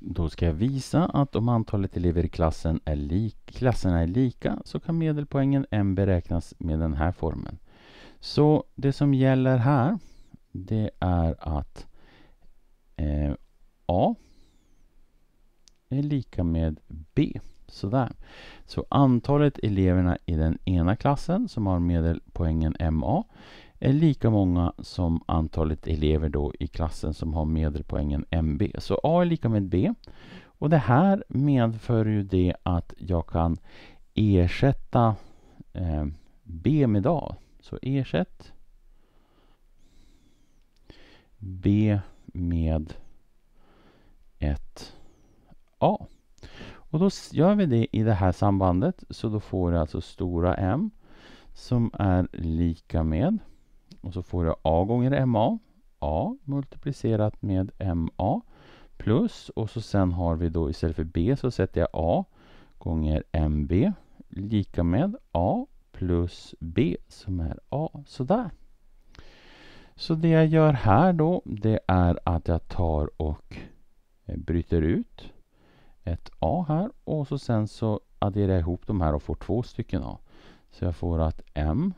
Då ska jag visa att om antalet elever i klassen är lik, klasserna är lika så kan medelpoängen m beräknas med den här formeln. Så det som gäller här det är att eh, A är lika med B. Sådär. Så antalet eleverna i den ena klassen som har medelpoängen MA är lika många som antalet elever då i klassen som har medelpoängen MB. Så A är lika med B. Och det här medför ju det att jag kan ersätta eh, B med A. Så ersätt B med ett A. Och då gör vi det i det här sambandet. Så då får jag alltså stora M som är lika med och så får jag A gånger MA. A multiplicerat med MA plus och så sen har vi då istället för B så sätter jag A gånger MB lika med A plus B som är A. Sådär. Så det jag gör här då det är att jag tar och eh, bryter ut ett A här och så sen så adderar jag ihop de här och får två stycken A. Så jag får att M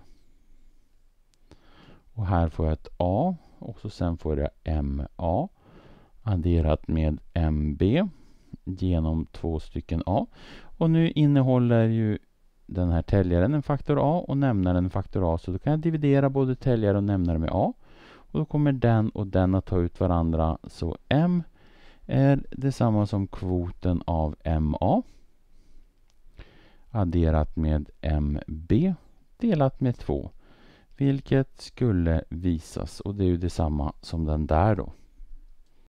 och här får jag ett A och så sen får jag MA adderat med MB genom två stycken A. Och nu innehåller ju den här täljaren en faktor A och nämnaren en faktor A så då kan jag dividera både täljare och nämnare med A. Och då kommer den och den att ta ut varandra så M är detsamma som kvoten av MA adderat med MB delat med 2. Vilket skulle visas och det är ju detsamma som den där då.